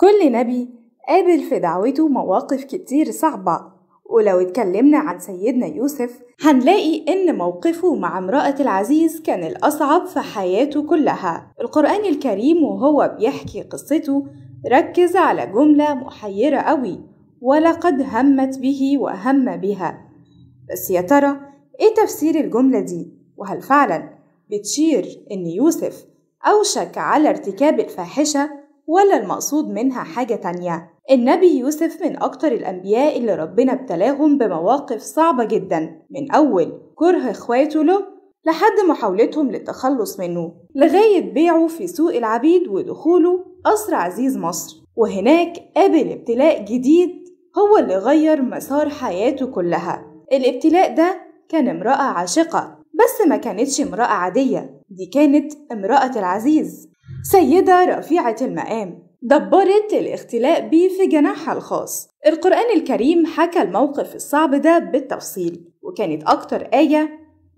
كل نبي قابل في دعوته مواقف كتير صعبة ولو اتكلمنا عن سيدنا يوسف هنلاقي إن موقفه مع امرأة العزيز كان الأصعب في حياته كلها القرآن الكريم وهو بيحكي قصته ركز على جملة محيرة أوي ولقد همت به وهم بها بس يا ترى ايه تفسير الجملة دي؟ وهل فعلا بتشير ان يوسف أوشك على ارتكاب الفاحشة ولا المقصود منها حاجة تانية النبي يوسف من أكتر الأنبياء اللي ربنا ابتلاهم بمواقف صعبة جدا من أول كره إخواته له لحد محاولتهم للتخلص منه لغاية بيعه في سوق العبيد ودخوله قصر عزيز مصر وهناك قابل ابتلاء جديد هو اللي غير مسار حياته كلها الابتلاء ده كان امرأة عاشقة بس ما كانتش امرأة عادية دي كانت امرأة العزيز سيدة رفيعة المقام دبرت الاختلاء بيه في جناحها الخاص القرآن الكريم حكى الموقف الصعب ده بالتفصيل وكانت أكتر آية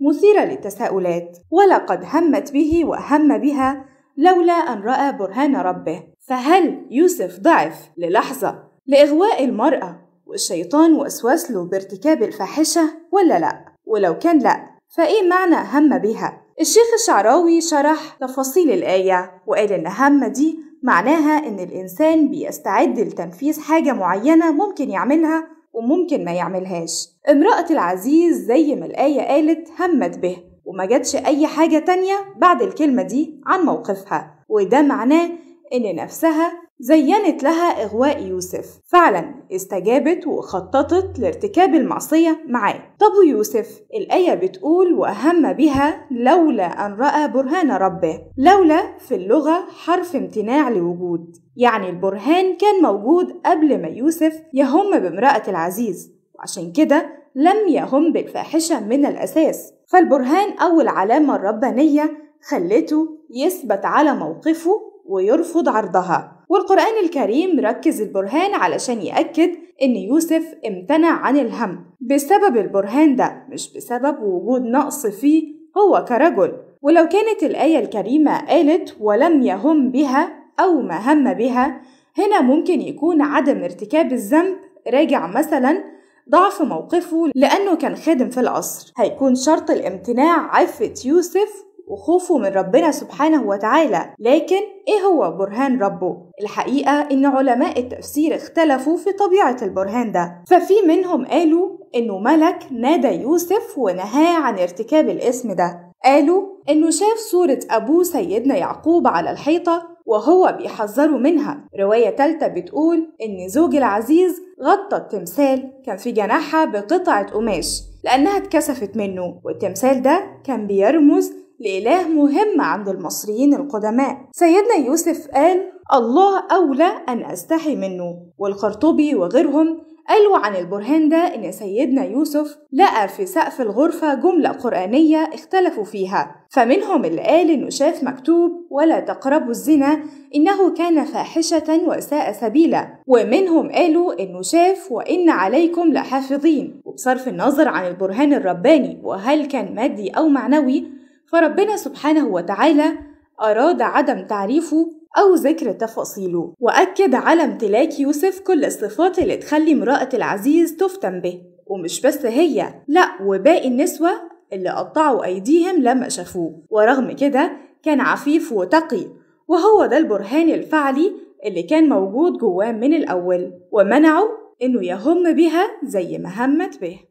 مثيرة للتساؤلات ولقد همت به وهم بها لولا أن رأى برهان ربه فهل يوسف ضعف للحظة لإغواء المرأة والشيطان وسوس له بارتكاب الفاحشة ولا لأ؟ ولو كان لأ فإيه معنى هم بها؟ الشيخ الشعراوي شرح تفاصيل الآية وقال إن هم دي معناها إن الإنسان بيستعد لتنفيذ حاجة معينة ممكن يعملها وممكن ما يعملهاش امرأة العزيز زي ما الآية قالت همت به وما جاتش أي حاجة تانية بعد الكلمة دي عن موقفها وده معناه إن نفسها زينت لها إغواء يوسف فعلا استجابت وخططت لارتكاب المعصية معاه طب يوسف الآية بتقول وأهم بها لولا أن رأى برهان ربه لولا في اللغة حرف امتناع لوجود يعني البرهان كان موجود قبل ما يوسف يهم بامرأة العزيز وعشان كده لم يهم بالفاحشة من الأساس فالبرهان أول علامة ربانية خلته يثبت على موقفه ويرفض عرضها والقرآن الكريم ركز البرهان علشان يأكد إن يوسف امتنع عن الهم بسبب البرهان ده مش بسبب وجود نقص فيه هو كرجل ولو كانت الآية الكريمة قالت ولم يهم بها أو ما هم بها هنا ممكن يكون عدم ارتكاب الذنب راجع مثلا ضعف موقفه لأنه كان خادم في القصر هيكون شرط الامتناع عفة يوسف وخوفه من ربنا سبحانه وتعالى لكن ايه هو برهان ربه الحقيقه ان علماء التفسير اختلفوا في طبيعه البرهان ده ففي منهم قالوا انه ملك نادى يوسف ونهاه عن ارتكاب الاسم ده قالوا انه شاف صوره ابوه سيدنا يعقوب على الحيطه وهو بيحذره منها رواية تالتة بتقول إن زوج العزيز غطى التمثال كان في جناحها بقطعة قماش لأنها اتكسفت منه والتمثال ده كان بيرمز لإله مهم عند المصريين القدماء سيدنا يوسف قال الله أولى أن أستحي منه والقرطبي وغيرهم قالوا عن البرهان ده إن سيدنا يوسف لقى في سقف الغرفة جملة قرآنية اختلفوا فيها فمنهم اللي قال إنه شاف مكتوب ولا تقربوا الزنا إنه كان فاحشة وساء سبيلا ومنهم قالوا إنه شاف وإن عليكم لحافظين وبصرف النظر عن البرهان الرباني وهل كان مادي أو معنوي فربنا سبحانه وتعالى أراد عدم تعريفه أو ذكر تفاصيله وأكد على امتلاك يوسف كل الصفات اللي تخلي امرأة العزيز تفتن به ومش بس هي لأ وباقي النسوة اللي قطعوا أيديهم لما شافوه ورغم كده كان عفيف وتقي وهو ده البرهان الفعلي اللي كان موجود جواه من الأول ومنعه إنه يهم بها زي ما همت به